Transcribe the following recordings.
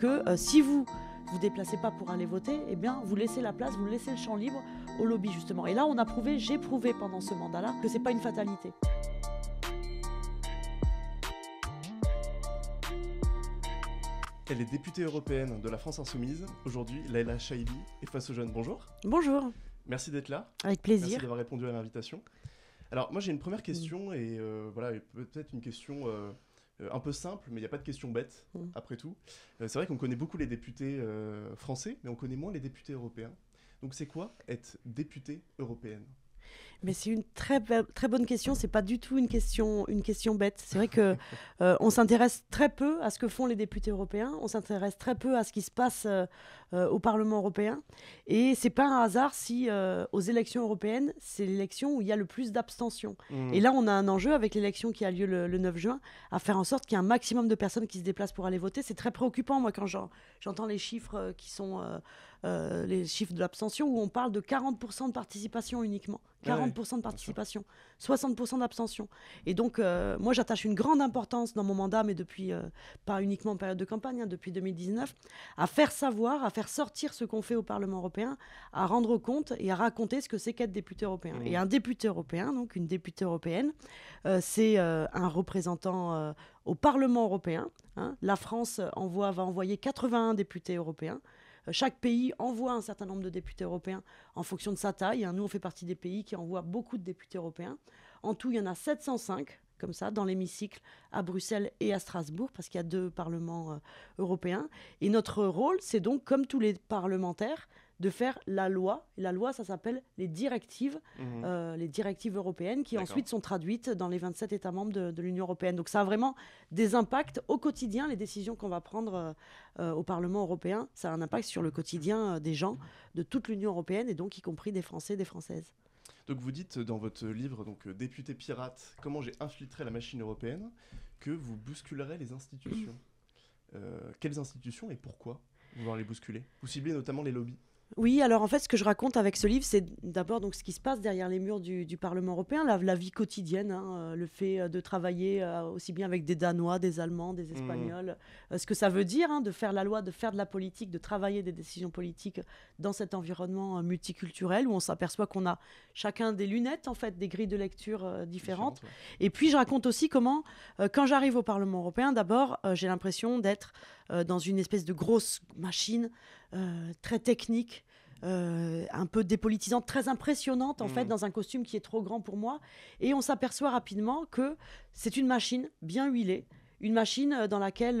que euh, si vous vous déplacez pas pour aller voter, eh bien vous laissez la place, vous laissez le champ libre au lobby justement. Et là, on a prouvé, j'ai prouvé pendant ce mandat-là que c'est pas une fatalité. Elle est députée européenne de la France Insoumise. Aujourd'hui, Laila Chaibi est face aux jeunes. Bonjour. Bonjour. Merci d'être là. Avec plaisir. Merci d'avoir répondu à l'invitation. Alors, moi, j'ai une première question et euh, voilà, peut-être une question euh, euh, un peu simple, mais il n'y a pas de questions bêtes, mmh. après tout. Euh, c'est vrai qu'on connaît beaucoup les députés euh, français, mais on connaît moins les députés européens. Donc c'est quoi être députée européenne mais c'est une très, très bonne question. C'est pas du tout une question, une question bête. C'est vrai que euh, on s'intéresse très peu à ce que font les députés européens. On s'intéresse très peu à ce qui se passe euh, euh, au Parlement européen. Et c'est pas un hasard si aux élections européennes, c'est l'élection où il y a le plus d'abstention. Mmh. Et là, on a un enjeu avec l'élection qui a lieu le, le, 9 juin à faire en sorte qu'il y ait un maximum de personnes qui se déplacent pour aller voter. C'est très préoccupant, moi, quand j'entends les chiffres qui sont euh, les chiffres de l'abstention, où on parle de 40% de participation uniquement. 40% ah de participation, 60% d'abstention. Et donc, euh, moi, j'attache une grande importance dans mon mandat, mais depuis, euh, pas uniquement en période de campagne, hein, depuis 2019, à faire savoir, à faire sortir ce qu'on fait au Parlement européen, à rendre compte et à raconter ce que c'est qu'être député européen. Mmh. Et un député européen, donc une députée européenne, c'est un représentant au Parlement européen. Hein. La France envoie, va envoyer 81 députés européens. Euh, chaque pays envoie un certain nombre de députés européens en fonction de sa taille. Hein. Nous, on fait partie des pays qui envoient beaucoup de députés européens. En tout, il y en a 705 comme ça, dans l'hémicycle à Bruxelles et à Strasbourg, parce qu'il y a deux parlements euh, européens. Et notre rôle, c'est donc, comme tous les parlementaires, de faire la loi. Et la loi, ça s'appelle les directives, mhm. euh, les directives européennes qui ensuite sont traduites dans les 27 États membres de, l'Union européenne. Donc ça a vraiment des impacts au quotidien, les décisions qu'on va prendre euh, euh, au Parlement européen, ça a un impact sur le quotidien des gens de toute l'Union européenne et donc y compris des Français et des Françaises. Donc vous dites dans votre livre, donc député pirate, comment j'ai infiltré la machine européenne, que vous bousculerez les institutions. quelles institutions et pourquoi vouloir les bousculer Vous ciblez notamment les lobbies. Oui, alors en fait, ce que je raconte avec ce livre, c'est d'abord donc ce qui se passe derrière les murs du, Parlement européen, la, vie quotidienne, hein, euh, le fait euh, de travailler euh, aussi bien avec des Danois, des Allemands, des mmh. Espagnols, ce que ça veut dire hein, de faire la loi, de faire de la politique, de travailler des décisions politiques dans cet environnement multiculturel où on s'aperçoit qu'on a chacun des lunettes en fait, des grilles de lecture différentes. Et puis je raconte aussi comment, quand j'arrive au Parlement européen, d'abord j'ai l'impression d'être dans une espèce de grosse machine euh, très technique. Euh, un peu dépolitisante, très impressionnante en mm. fait dans un costume qui est trop grand pour moi. Et on s'aperçoit rapidement que c'est une machine bien huilée, une machine euh, dans laquelle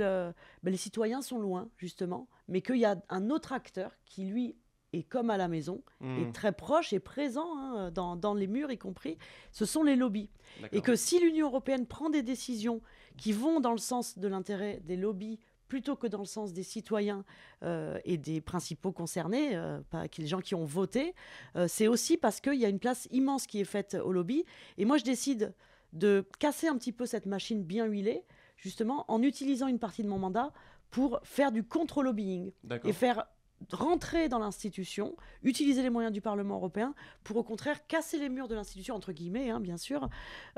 ben, les citoyens sont loin, justement, mais qu'il y a un autre acteur qui, lui, est comme à la maison, mm. est très proche et présent hein, dans, les murs, y compris, ce sont les lobbies. Et que si l'Union européenne prend des décisions qui vont dans le sens de l'intérêt des lobbies plutôt que dans le sens des citoyens euh, et des principaux concernés, euh, les gens qui ont voté, euh, c'est aussi parce qu'il y a une place immense qui est faite au lobby. Et moi, je décide de casser un petit peu cette machine bien huilée, justement, en utilisant une partie de mon mandat pour faire du contre-lobbying et faire rentrer dans l'institution, utiliser les moyens du Parlement européen pour au contraire casser les murs de l'institution, entre guillemets, hein, bien sûr,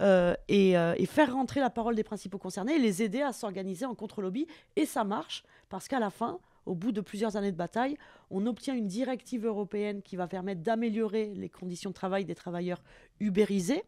euh, euh, et, faire rentrer la parole des principaux concernés et les aider à s'organiser en contre-lobby. Et ça marche, parce qu'à la fin, au bout de plusieurs années de bataille, on obtient une directive européenne qui va permettre d'améliorer les conditions de travail des travailleurs ubérisés.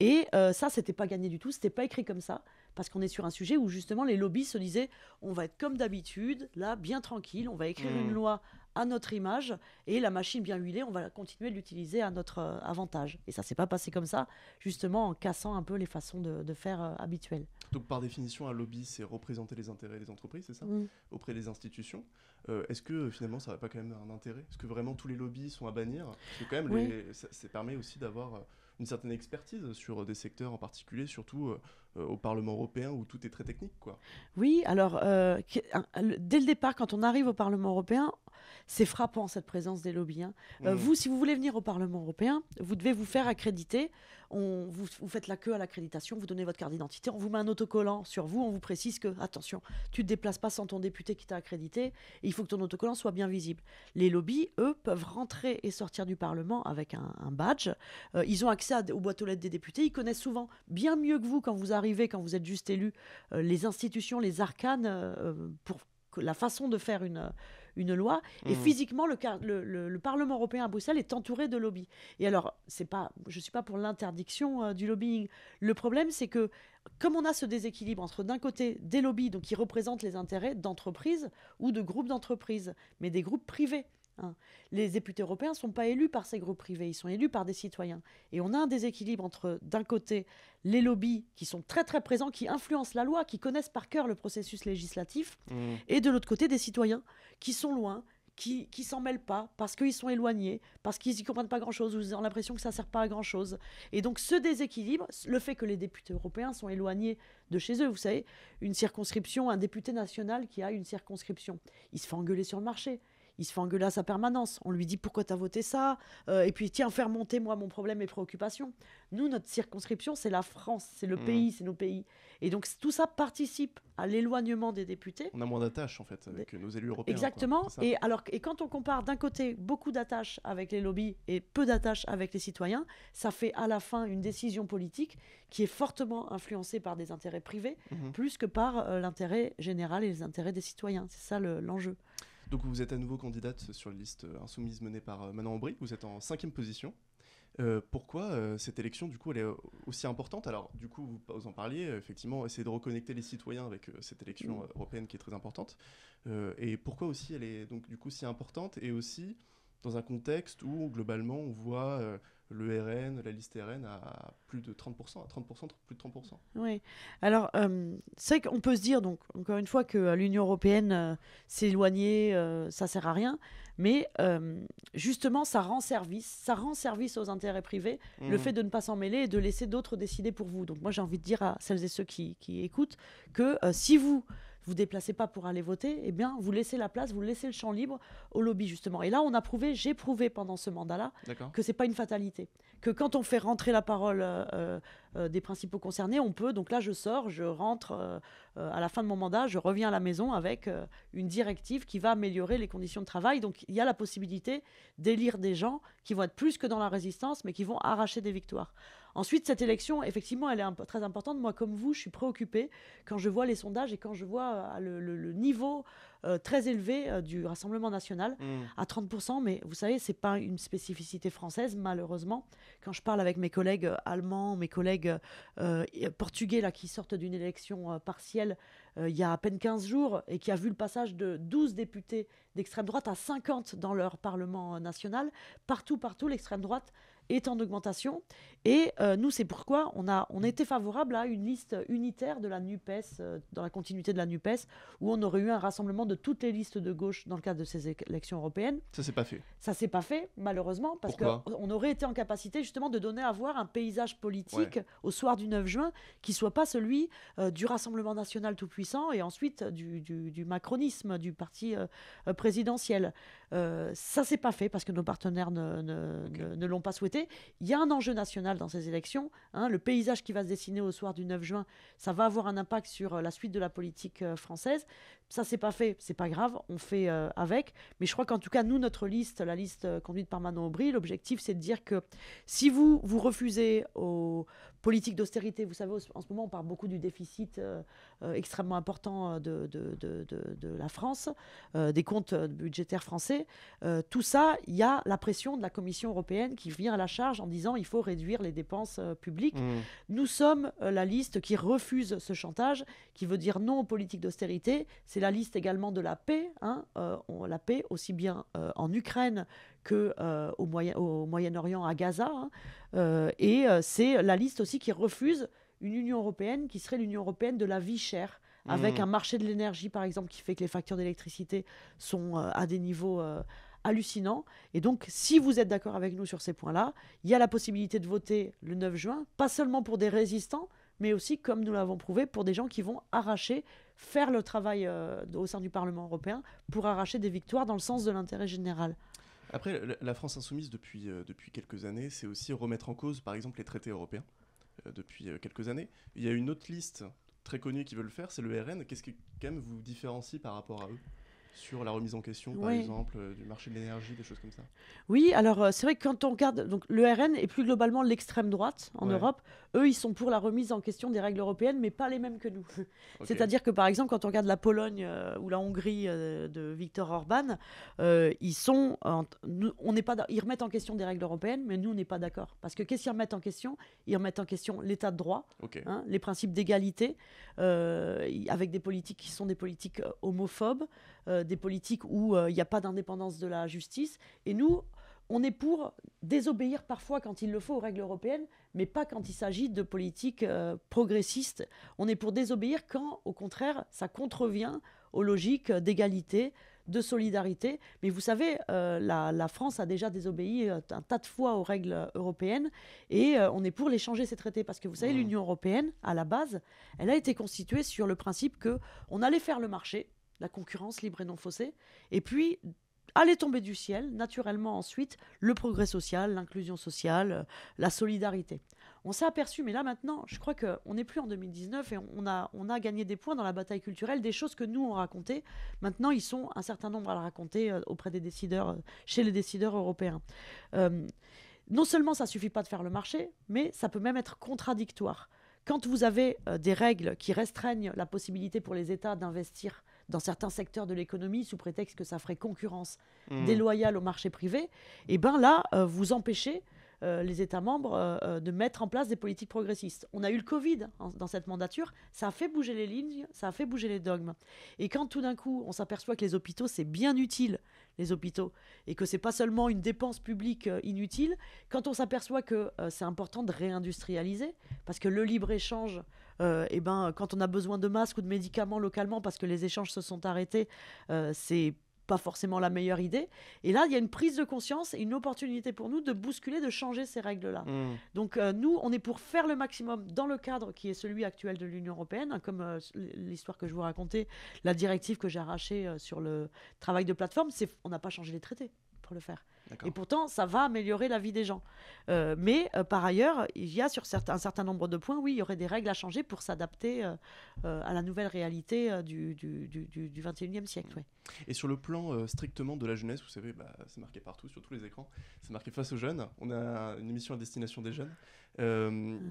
Et euh, ça, n'était pas gagné du tout, ce n'était pas écrit comme ça parce qu'on est sur un sujet où justement les lobbies se disaient on va être comme d'habitude, là, bien tranquille, on va écrire une mm. loi à notre image et la machine bien huilée, on va continuer de l'utiliser à notre euh, avantage. Et ça s'est pas passé comme ça, justement en cassant un peu les façons de, faire euh, habituelles. Donc par définition, un lobby, c'est représenter les intérêts des entreprises, c'est ça mm. Auprès des institutions. Euh, est-ce que finalement, ça n'a pas quand même un intérêt Est-ce que vraiment tous les lobbies sont à bannir Parce que quand même, ça, permet aussi d'avoir une certaine expertise sur des secteurs en particulier, surtout euh, euh, au Parlement européen où tout est très technique. Quoi. Oui, alors euh, hein, dès le départ, quand on arrive au Parlement européen, c'est frappant cette présence des lobbies. Hein. Euh, mmh. vous, si vous voulez venir au Parlement européen, vous devez vous faire accréditer. On, vous, faites la queue à l'accréditation, vous donnez votre carte d'identité, on vous met un autocollant sur vous, on vous précise que, attention, tu ne te déplaces pas sans ton député qui t'a accrédité, il faut que ton autocollant soit bien visible. Les lobbies, eux, peuvent rentrer et sortir du Parlement avec un, badge. Euh, ils ont accès aux boîtes aux lettres des députés, ils connaissent souvent bien mieux que vous quand vous arrivez, quand vous êtes juste élu, euh, les institutions, les arcanes pour la façon de faire une, une loi. Et mmh. physiquement, le, Parlement européen à Bruxelles est entouré de lobbies. Et alors, pas, je ne suis pas pour l'interdiction euh, du lobbying. Le problème, c'est que comme on a ce déséquilibre entre d'un côté des lobbies donc qui représentent les intérêts d'entreprises ou de groupes d'entreprises, mais des groupes privés Hein. Les députés européens ne sont pas élus par ces groupes privés, ils sont élus par des citoyens. Et on a un déséquilibre entre, d'un côté, les lobbies qui sont très très présents, qui influencent la loi, qui connaissent par cœur le processus législatif, mm. et de l'autre côté, des citoyens qui sont loin, qui, qui s'en mêlent pas, parce qu'ils sont éloignés, parce qu'ils n'y comprennent pas grand-chose, ou ils ont l'impression que ça ne sert pas à grand-chose. Et donc ce déséquilibre, le fait que les députés européens sont éloignés de chez eux, vous savez, une circonscription, un député national qui a une circonscription, il se fait engueuler sur le marché il se fait engueuler à sa permanence. On lui dit pourquoi tu as voté ça euh, Et puis tiens, faire monter moi mon problème, mes préoccupations. Nous, notre circonscription, c'est la France, c'est le hmm. pays, c'est nos pays. Et donc tout ça participe à l'éloignement des députés. On a moins d'attaches en fait avec nos élus européens. Exactement. et alors et quand on compare d'un côté beaucoup d'attaches avec les lobbies et peu d'attaches avec les citoyens, ça fait à la fin une décision politique qui est fortement influencée par des intérêts privés mhm. plus que par euh, l'intérêt général et les intérêts des citoyens. C'est ça l'enjeu. Donc vous êtes à nouveau candidate sur la liste euh, insoumise menée par euh, Manon Aubry, vous êtes en cinquième position. Euh, pourquoi cette élection, du coup, elle est aussi importante Alors, du coup, vous en parliez, effectivement, essayer de reconnecter les citoyens avec cette élection mm. européenne qui est très importante. et pourquoi aussi elle est donc, du coup, si importante Et aussi, dans un contexte où, globalement, on voit le RN, la liste RN à plus de 30%, à 30%, plus de 30%. Oui. Alors, euh, c'est qu'on peut se dire, donc, encore une fois, que euh, l'Union européenne euh, s'éloigner, ça sert à rien. Mais justement, ça rend service, ça rend service aux intérêts privés, le mmh. fait de ne pas s'en mêler et de laisser d'autres décider pour vous. Donc, moi, j'ai envie de dire à celles et ceux qui, qui écoutent que si vous vous déplacez pas pour aller voter, eh bien, vous laissez la place, vous laissez le champ libre au lobby, justement. Et là, on a prouvé, j'ai prouvé pendant ce mandat-là, que ce n'est pas une fatalité. Que quand on fait rentrer la parole euh, euh, euh, des principaux concernés, on peut, donc là, je sors, je rentre à la fin de mon mandat, je reviens à la maison avec une directive qui va améliorer les conditions de travail. Donc, il y a la possibilité d'élire des gens qui vont être plus que dans la résistance, mais qui vont arracher des victoires. Ensuite, cette élection, effectivement, elle est très importante. Moi, comme vous, je suis préoccupée quand je vois les sondages et quand je vois euh, le, niveau euh, très élevé euh, du Rassemblement national mm. à 30%. Mais vous savez, ce n'est pas une spécificité française, malheureusement. Quand je parle avec mes collègues allemands, mes collègues portugais là, qui sortent d'une élection partielle il y a à peine 15 jours et qui a vu le passage de 12 députés d'extrême droite à 50 dans leur Parlement national, partout, partout, l'extrême droite est en augmentation. Et euh, nous, c'est pourquoi on, a, on était favorable à une liste unitaire de la NUPES, euh, dans la continuité de la NUPES, où on aurait eu un rassemblement de toutes les listes de gauche dans le cadre de ces élections européennes. Ça s'est pas fait. Ça s'est pas fait, malheureusement, parce qu'on aurait été en capacité justement de donner à voir un paysage politique au soir du 9 juin qui soit pas celui euh, du Rassemblement national tout-puissant et ensuite du, du, macronisme, du parti présidentiel. ça s'est pas fait parce que nos partenaires ne, ne l'ont pas souhaité il y a un enjeu national dans ces élections. Hein. le paysage qui va se dessiner au soir du 9 juin, ça va avoir un impact sur euh, la suite de la politique euh, française. Ça, c'est pas fait, c'est pas grave, on fait euh, avec. Mais je crois qu'en tout cas, nous, notre liste, la liste conduite par Manon Aubry, l'objectif, c'est de dire que si vous vous refusez au politique d'austérité. Vous savez, en ce moment, on parle beaucoup du déficit euh, euh, extrêmement important euh, de, la France, des comptes budgétaires français. tout ça, il y a la pression de la Commission européenne qui vient à la charge en disant il faut réduire les dépenses publiques. Mmh. Nous sommes la liste qui refuse ce chantage, qui veut dire non aux politiques d'austérité. C'est la liste également de la paix. Hein, la paix, aussi bien en Ukraine que euh, au, Moyen, orient à Gaza. Hein. Euh, et euh, c'est la liste aussi qui refuse une Union européenne qui serait l'Union européenne de la vie chère, avec hmm. un marché de l'énergie, par exemple, qui fait que les factures d'électricité sont à des niveaux hallucinants. Et donc, si vous êtes d'accord avec nous sur ces points-là, il y a la possibilité de voter le 9 juin, pas seulement pour des résistants, mais aussi, comme nous l'avons prouvé, pour des gens qui vont arracher, faire le travail au sein du Parlement européen pour arracher des victoires dans le sens de l'intérêt général. Après, la France insoumise, euh, depuis, quelques années, c'est aussi remettre en cause, par exemple, les traités européens, euh, depuis euh, quelques années. Il y a une autre liste très connue qui veut le faire, c'est le RN. Qu'est-ce qui, quand même, vous différencie par rapport à eux sur la remise en question, par exemple, euh, du marché de l'énergie, des choses comme ça Oui, alors euh, c'est vrai que quand on regarde donc, le RN est plus globalement l'extrême droite en Europe, eux, ils sont pour la remise en question des règles européennes, mais pas les mêmes que nous. C'est-à-dire que, par exemple, quand on regarde la Pologne euh, ou la Hongrie de Viktor Orban, ils, sont, on n'est pas ils remettent en question des règles européennes, mais nous, on n'est pas d'accord. Parce que qu'est-ce qu'ils remettent en question Ils remettent en question l'état de droit, hein, les principes d'égalité, euh, avec des politiques qui sont des politiques euh, homophobes, euh, des politiques où il n'y a pas d'indépendance de la justice. Et nous, on est pour désobéir parfois quand il le faut aux règles européennes, mais pas quand il s'agit de politiques progressistes. On est pour désobéir quand, au contraire, ça contrevient aux logiques d'égalité, de solidarité. Mais vous savez, euh, la, France a déjà désobéi euh, un tas de fois aux règles européennes et euh, on est pour les changer ces traités parce que vous savez, mmh. l'Union européenne, à la base, elle a été constituée sur le principe que on allait faire le marché, la concurrence libre et non faussée, et puis allait tomber du ciel, naturellement ensuite, le progrès social, l'inclusion sociale, la solidarité on s'est aperçu, mais là maintenant, je crois qu'on n'est plus en 2019 et on a, on a gagné des points dans la bataille culturelle, des choses que nous on racontait. Maintenant, ils sont un certain nombre à le raconter euh, auprès des décideurs, euh, chez les décideurs européens. Euh, non seulement ça suffit pas de faire le marché, mais ça peut même être contradictoire. Quand vous avez des règles qui restreignent la possibilité pour les États d'investir dans certains secteurs de l'économie sous prétexte que ça ferait concurrence mmh. déloyale au marché privé, et eh ben là, vous empêchez euh, les États membres euh, euh, de mettre en place des politiques progressistes. On a eu le Covid hein, dans cette mandature, ça a fait bouger les lignes, ça a fait bouger les dogmes. Et quand tout d'un coup, on s'aperçoit que les hôpitaux, c'est bien utile, les hôpitaux, et que c'est pas seulement une dépense publique inutile, quand on s'aperçoit que c'est important de réindustrialiser, parce que le libre-échange, eh ben, quand on a besoin de masques ou de médicaments localement parce que les échanges se sont arrêtés, c'est pas forcément la meilleure idée. Et là, il y a une prise de conscience et une opportunité pour nous de bousculer, de changer ces règles-là. Hmm. Donc euh, nous, on est pour faire le maximum dans le cadre qui est celui actuel de l'Union européenne, hein, comme euh, l'histoire que je vous racontais, la directive que j'ai arrachée euh, sur le travail de plateforme, c'est on n'a pas changé les traités pour le faire. Et pourtant, ça va améliorer la vie des gens. Euh, mais euh, par ailleurs, il y a sur certains, un certain nombre de points, oui, il y aurait des règles à changer pour s'adapter euh, à la nouvelle réalité du, du, 21e siècle. Mmh. Et sur le plan strictement de la jeunesse, vous savez, bah, c'est marqué partout, sur tous les écrans, c'est marqué face aux jeunes. On a une émission à destination des jeunes. Mmh.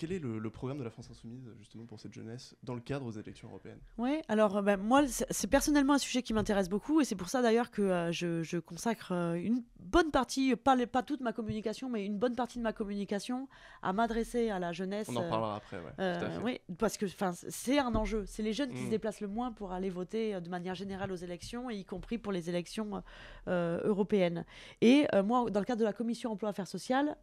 Quel est le, programme de la France Insoumise, justement, pour cette jeunesse, dans le cadre des élections européennes Oui, alors euh, bah, moi, c'est personnellement un sujet qui m'intéresse beaucoup, et c'est pour ça d'ailleurs que euh, je, consacre euh, une bonne partie, pas, toute ma communication, mais une bonne partie de ma communication à m'adresser à la jeunesse. On en parlera après, Oui, parce que c'est un enjeu. C'est les jeunes qui se mm. déplacent le moins pour aller voter de manière générale aux élections, et y compris pour les élections européennes. Et moi, dans le cadre de la Commission emploi-affaires sociales,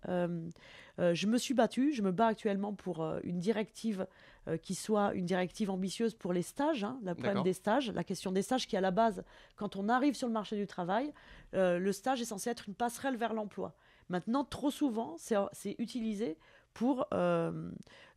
je me suis battue, je me bats actuellement pour euh, une directive euh, qui soit une directive ambitieuse pour les stages, hein, la des stages, la question des stages qui à la base, quand on arrive sur le marché du travail, euh, le stage est censé être une passerelle vers l'emploi. Maintenant, trop souvent, c'est utilisé pour euh,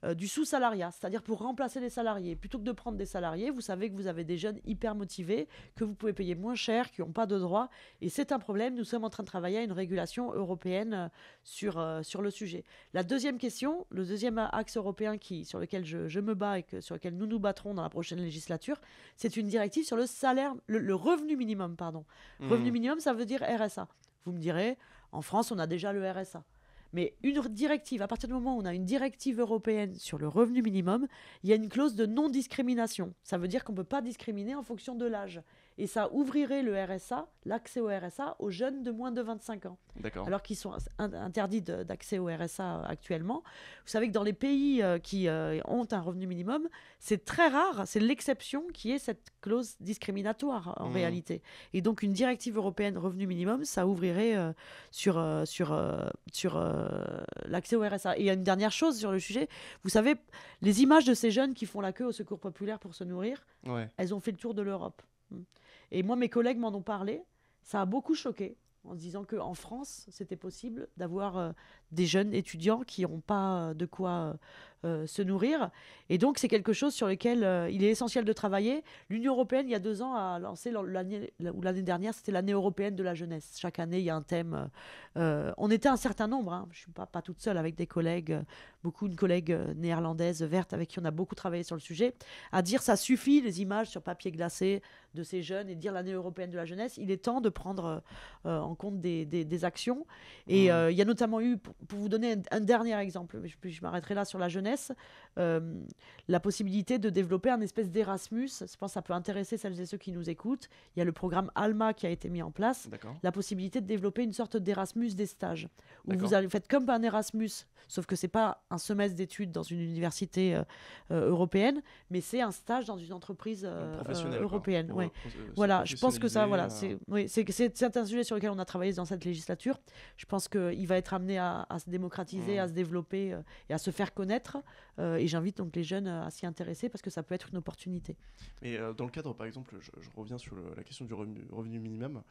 euh, du sous-salariat, c'est-à-dire pour remplacer les salariés. Plutôt que de prendre des salariés, vous savez que vous avez des jeunes hyper motivés, que vous pouvez payer moins cher, qui n'ont pas de droits. Et c'est un problème. Nous sommes en train de travailler à une régulation européenne euh, sur, sur le sujet. La deuxième question, le deuxième axe européen qui, sur lequel je, me bats et sur lequel nous nous battrons dans la prochaine législature, c'est une directive sur le salaire, le, revenu minimum. pardon. Mmh. Revenu minimum, ça veut dire RSA. Vous me direz, en France, on a déjà le RSA. Mais une directive, à partir du moment où on a une directive européenne sur le revenu minimum, il y a une clause de non-discrimination. Ça veut dire qu'on ne peut pas discriminer en fonction de l'âge. Et ça ouvrirait le RSA, l'accès au RSA, aux jeunes de moins de 25 ans. Alors qu'ils sont interdits d'accès au RSA euh, actuellement. Vous savez que dans les pays euh, qui euh, ont un revenu minimum, c'est très rare, c'est l'exception qui est cette clause discriminatoire en mmh. réalité. Et donc une directive européenne revenu minimum, ça ouvrirait sur, sur, sur l'accès au RSA. Et il y a une dernière chose sur le sujet, vous savez, les images de ces jeunes qui font la queue au secours populaire pour se nourrir, elles ont fait le tour de l'Europe. Mmh. Et moi, mes collègues m'en ont parlé. Ça a beaucoup choqué en se disant qu'en France, c'était possible d'avoir euh, des jeunes étudiants qui n'ont pas euh, de quoi euh, euh, se nourrir. Et donc, c'est quelque chose sur lequel il est essentiel de travailler. L'Union européenne, il y a deux ans, a lancé l'année ou l'année dernière, c'était l'année européenne de la jeunesse. Chaque année, il y a un thème. on était un certain nombre. Hein. Je ne suis pas, pas toute seule avec des collègues, beaucoup une collègues néerlandaise verte avec qui on a beaucoup travaillé sur le sujet, à dire ça suffit les images sur papier glacé de ces jeunes et dire l'année européenne de la jeunesse. Il est temps de prendre en compte des, des, actions. Et mmh. il y a notamment eu, pour vous donner un, dernier exemple, je, je m'arrêterai là sur la jeunesse, euh, la possibilité de développer un espèce d'Erasmus, je pense que ça peut intéresser celles et ceux qui nous écoutent. Il y a le programme ALMA qui a été mis en place, la possibilité de développer une sorte d'Erasmus des stages, où vous allez, faites comme un Erasmus, sauf que c'est pas un semestre d'études dans une université euh, euh, européenne, mais c'est un stage dans une entreprise européenne. Ouais. Voilà, je pense que ça, voilà, c'est oui, un sujet sur lequel on a travaillé dans cette législature. Je pense qu'il va être amené à, à se démocratiser, mm. à se développer euh, et à se faire connaître. Euh, et j'invite donc les jeunes à s'y intéresser parce que ça peut être une opportunité. Et euh, dans le cadre, par exemple, je, reviens sur la question du revenu, minimum.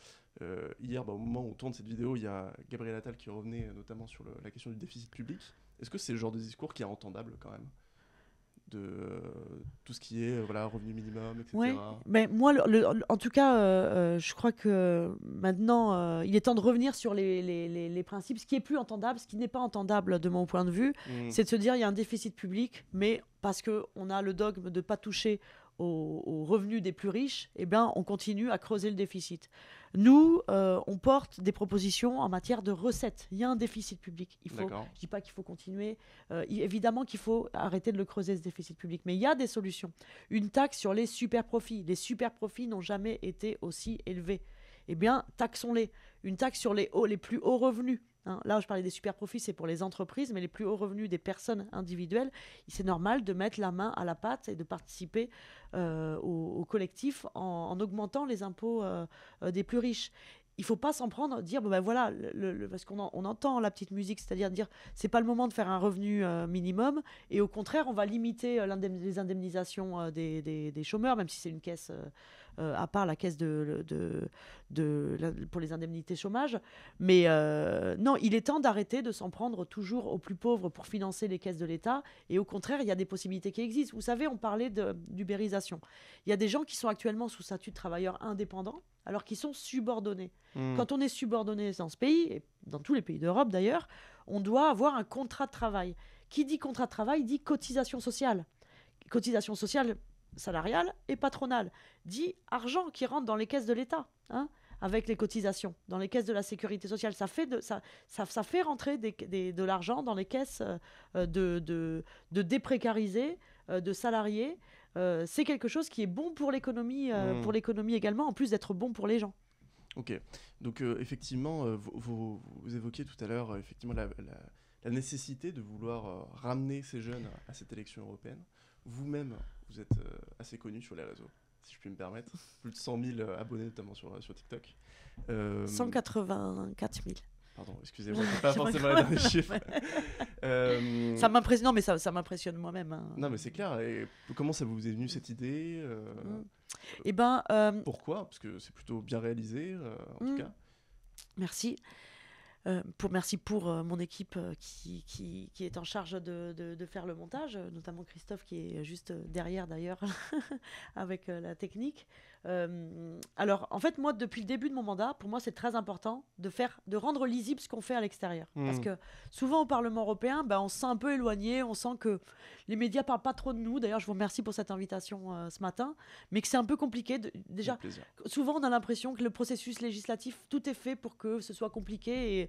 hier, bah, au moment où on tourne cette vidéo, il y a Gabriel Attal qui revenait notamment sur la question du déficit public. Est-ce que c'est le genre de discours qui est entendable quand même de euh, tout ce qui est euh, voilà, revenu minimum, etc. Mais moi, en tout cas, euh, je crois que maintenant, il est temps de revenir sur les, principes. Ce qui est plus entendable, ce qui n'est pas entendable de mon point de vue, mmh. c'est de se dire il y a un déficit public, mais parce qu'on a le dogme de ne pas toucher aux, revenus des plus riches, eh bien, on continue à creuser le déficit. Nous, euh, on porte des propositions en matière de recettes. Il y a un déficit public. Il faut, je ne dis pas qu'il faut continuer. Euh, évidemment qu'il faut arrêter de le creuser, ce déficit public. Mais il y a des solutions. Une taxe sur les super-profits. Les super-profits n'ont jamais été aussi élevés. Eh bien, taxons-les. Une taxe sur les, les plus hauts revenus. Là hein, là, je parlais des super profits, c'est pour les entreprises, mais les plus hauts revenus des personnes individuelles, c'est normal de mettre la main à la pâte et de participer euh, au, collectif en, augmentant les impôts euh, euh, des plus riches. Il faut pas s'en prendre, dire ben voilà, parce qu'on entend la petite musique, c'est-à-dire dire c'est pas le moment de faire un revenu minimum et au contraire on va limiter les indemnisations des, chômeurs, même si c'est une caisse euh, à part la caisse de, pour les indemnités chômage. Mais euh, non, il est temps d'arrêter de s'en prendre toujours aux plus pauvres pour financer les caisses de l'État. Et au contraire, il y a des possibilités qui existent. Vous savez, on parlait d'ubérisation. Il y a des gens qui sont actuellement sous statut de travailleurs indépendants alors qu'ils sont subordonnés. Hmm. Quand on est subordonné dans ce pays, et dans tous les pays d'Europe d'ailleurs, on doit avoir un contrat de travail. Qui dit contrat de travail dit cotisation sociale. Cotisation sociale salariale et patronale, dit argent qui rentre dans les caisses de l'État, hein, avec les cotisations, dans les caisses de la sécurité sociale. Ça fait, de, ça, ça, fait rentrer de l'argent dans les caisses euh, de, de, de déprécarisés, euh, de salariés. Euh, c'est quelque chose qui est bon pour l'économie, hmm. pour l'économie également, en plus d'être bon pour les gens. Ok, donc effectivement, vous, vous, évoquiez tout à l'heure effectivement la, nécessité de vouloir ramener ces jeunes à cette élection européenne. Vous-même, vous êtes euh, assez connu sur les réseaux, si je puis me permettre. Plus de 100 000 euh, abonnés, notamment sur, euh, sur TikTok. 184 000. Pardon, excusez-moi, pas forcément les derniers chiffres. Ça m'impressionne, mais ça, m'impressionne moi-même. Hein. Non, mais c'est clair. Et comment ça vous est venu cette idée mm. eh ben, pourquoi Parce que c'est plutôt bien réalisé, en tout mm. cas. Merci. Euh, merci pour euh, mon équipe euh, qui, qui, qui, est en charge de, de, faire le montage, notamment Christophe qui est juste derrière d'ailleurs avec la technique. alors en fait moi depuis le début de mon mandat, pour moi c'est très important de faire, de rendre lisible ce qu'on fait à l'extérieur, mmh. parce que souvent au Parlement européen, ben, on se sent un peu éloigné, on sent que les médias parlent pas trop de nous. D'ailleurs je vous remercie pour cette invitation ce matin, mais que c'est un peu compliqué. déjà souvent on a l'impression que le processus législatif tout est fait pour que ce soit compliqué et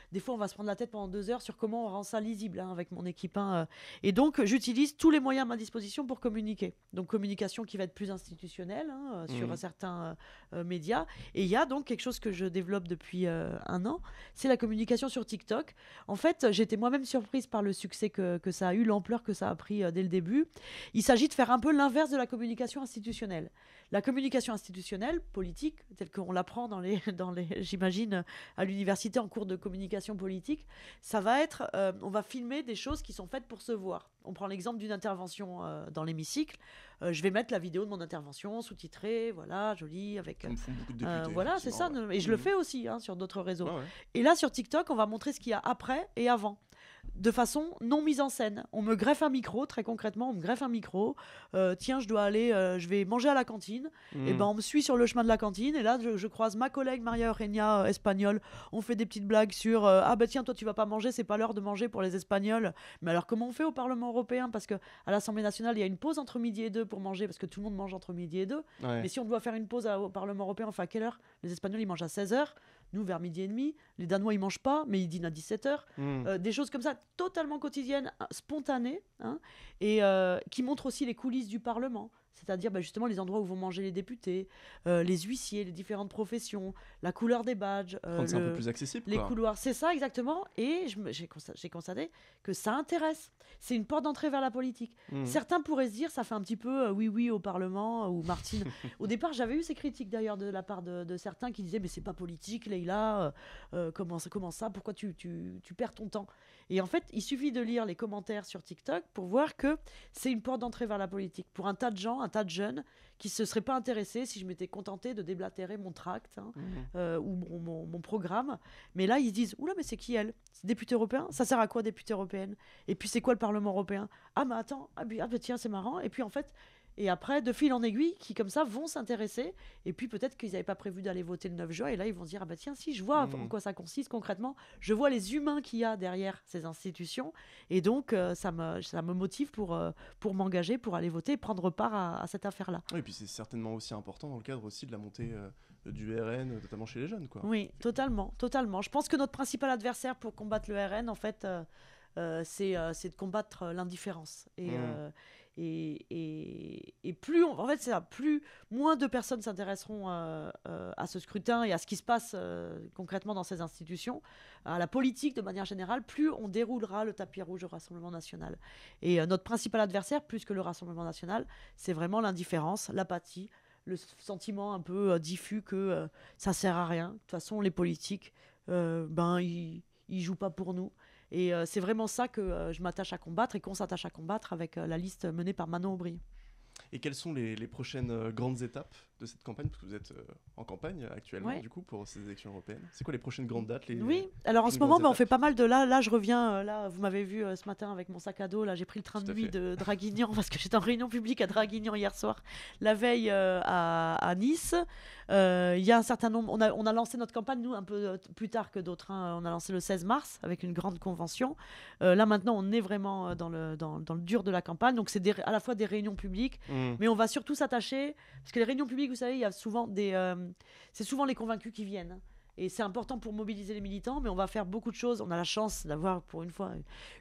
Des fois, on va se prendre la tête pendant deux heures sur comment on rend ça lisible hein, avec mon équipe. Hein, euh. et donc, j'utilise tous les moyens à ma disposition pour communiquer. Donc, communication qui va être plus institutionnelle hein, euh, sur mmh. certains euh, médias. Et il y a donc quelque chose que je développe depuis un an, c'est la communication sur TikTok. En fait, j'étais moi-même surprise par le succès que, ça a eu, l'ampleur que ça a pris dès le début. Il s'agit de faire un peu l'inverse de la communication institutionnelle. La communication institutionnelle, politique, telle qu'on l'apprend dans les, dans les j'imagine, à l'université en cours de communication politique, ça va être, euh, on va filmer des choses qui sont faites pour se voir. On prend l'exemple d'une intervention euh, dans l'hémicycle. Euh, je vais mettre la vidéo de mon intervention sous-titrée, voilà, jolie, avec. voilà, c'est ça. Et je le mmh. fais aussi hein, sur d'autres réseaux. Et là, sur TikTok, on va montrer ce qu'il y a après et avant de façon non mise en scène. On me greffe un micro, très concrètement, on me greffe un micro. Euh, tiens, je dois aller, euh, je vais manger à la cantine. Hmm. Et eh ben, on me suit sur le chemin de la cantine. Et là, je, croise ma collègue Maria Eugenia euh, espagnole. On fait des petites blagues sur ah ben tiens, toi tu vas pas manger, c'est pas l'heure de manger pour les Espagnols. Mais alors comment on fait au Parlement européen Parce qu'à l'Assemblée nationale, il y a une pause entre midi et deux pour manger, parce que tout le monde mange entre midi et deux. Mais si on doit faire une pause au Parlement européen, enfin à quelle heure Les Espagnols ils mangent à 16 h nous, vers midi et demi, les Danois, ils mangent pas, mais ils dînent à 17h. Hmm. Euh, des choses comme ça, totalement quotidiennes, hein, spontanées, hein, et euh, qui montrent aussi les coulisses du Parlement c'est-à-dire bah, justement les endroits où vont manger les députés, euh, les huissiers, les différentes professions, la couleur des badges, euh, les couloirs. C'est ça exactement. Et j'ai constaté, que ça intéresse. C'est une porte d'entrée vers la politique. Mmh. Certains pourraient se dire ça fait un petit peu euh, oui oui au Parlement ou Martine. au départ j'avais eu ces critiques d'ailleurs de la part de, certains qui disaient mais c'est pas politique Leïla, comment, ça, comment ça, pourquoi tu perds ton temps et en fait, il suffit de lire les commentaires sur TikTok pour voir que c'est une porte d'entrée vers la politique pour un tas de gens, un tas de jeunes qui se seraient pas intéressés si je m'étais contenté de déblatérer mon tract hein, mmh. euh, ou mon, programme. Mais là, ils disent, « disent là, mais c'est qui elle C'est Député européen Ça sert à quoi, député européenne Et puis, c'est quoi le Parlement européen Ah, mais attends, ah, bah, tiens, c'est marrant. Et puis, en fait, et après, de fil en aiguille, qui comme ça vont s'intéresser. Et puis peut-être qu'ils n'avaient pas prévu d'aller voter le 9 juin. Et là, ils vont dire, ah bah tiens, si je vois hmm. en quoi ça consiste concrètement, je vois les humains qu'il y a derrière ces institutions. Et donc, euh, ça, me, ça me motive pour, euh, pour m'engager, pour aller voter prendre part à, cette affaire-là. Oui, et puis c'est certainement aussi important dans le cadre aussi de la montée euh, du RN, notamment chez les jeunes. Quoi. Oui, totalement, totalement. Je pense que notre principal adversaire pour combattre le RN, en fait... c'est de combattre l'indifférence. Et, hmm. Et, plus, en fait, ça, plus moins de personnes s'intéresseront euh, euh, à ce scrutin et à ce qui se passe euh, concrètement dans ces institutions, à la politique de manière générale, plus on déroulera le tapis rouge au Rassemblement national. Et notre principal adversaire, plus que le Rassemblement national, c'est vraiment l'indifférence, l'apathie, le sentiment un peu diffus que ça sert à rien. De toute façon, les politiques, ben, ils, ils jouent pas pour nous. Et euh, c'est vraiment ça que euh, je m'attache à combattre et qu'on s'attache à combattre avec euh, la liste menée par Manon Aubry. Et quelles sont les, prochaines euh, grandes étapes de cette campagne Parce que vous êtes euh, en campagne euh, actuellement, du coup, pour ces élections européennes. C'est quoi les prochaines grandes dates les, Oui, alors en ce moment, ben, on fait pas mal de là. Là, je reviens. Là, vous m'avez vu ce matin avec mon sac à dos. Là, j'ai pris le train de nuit de Draguignan parce que j'étais en réunion publique à Draguignan hier soir. La veille à, Nice. Il y a un certain nombre. On a, on a lancé notre campagne, nous, un peu plus tard que d'autres. Hein. On a lancé le 16 mars avec une grande convention. là, maintenant, on est vraiment dans le, dans, le dur de la campagne. Donc, c'est à la fois des réunions publiques. Mmh. Mm. Mais on va surtout s'attacher, parce que les réunions publiques, vous savez, il y a souvent des, euh, c'est souvent les convaincus qui viennent. Hein. Et c'est important pour mobiliser les militants, mais on va faire beaucoup de choses. On a la chance d'avoir, pour une fois,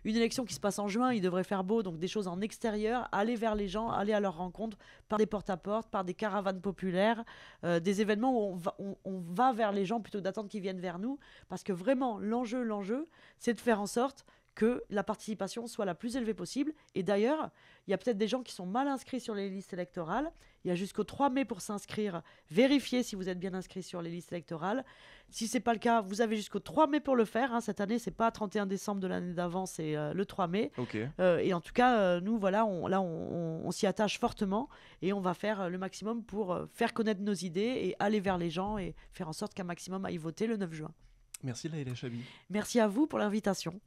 une élection qui se passe en juin. Il devrait faire beau, donc des choses en extérieur, aller vers les gens, aller à leur rencontre par des porte-à-porte, par des caravanes populaires, euh, des événements où on va, on va vers les gens plutôt d'attendre qu'ils viennent vers nous. Parce que vraiment, l'enjeu, l'enjeu, c'est de faire en sorte que la participation soit la plus élevée possible. Et d'ailleurs, il y a peut-être des gens qui sont mal inscrits sur les listes électorales. Il y a jusqu'au 3 mai pour s'inscrire. Vérifiez si vous êtes bien inscrit sur les listes électorales. Si ce n'est pas le cas, vous avez jusqu'au 3 mai pour le faire. Hein. cette année, ce n'est pas 31 décembre de l'année d'avant, c'est euh, le 3 mai. Euh, et en tout cas, euh, nous, voilà, on, là, on, s'y attache fortement et on va faire le maximum pour faire connaître nos idées et aller vers les gens et faire en sorte qu'un maximum aille voter le 9 juin. Merci Laïla Chabi. Merci à vous pour l'invitation.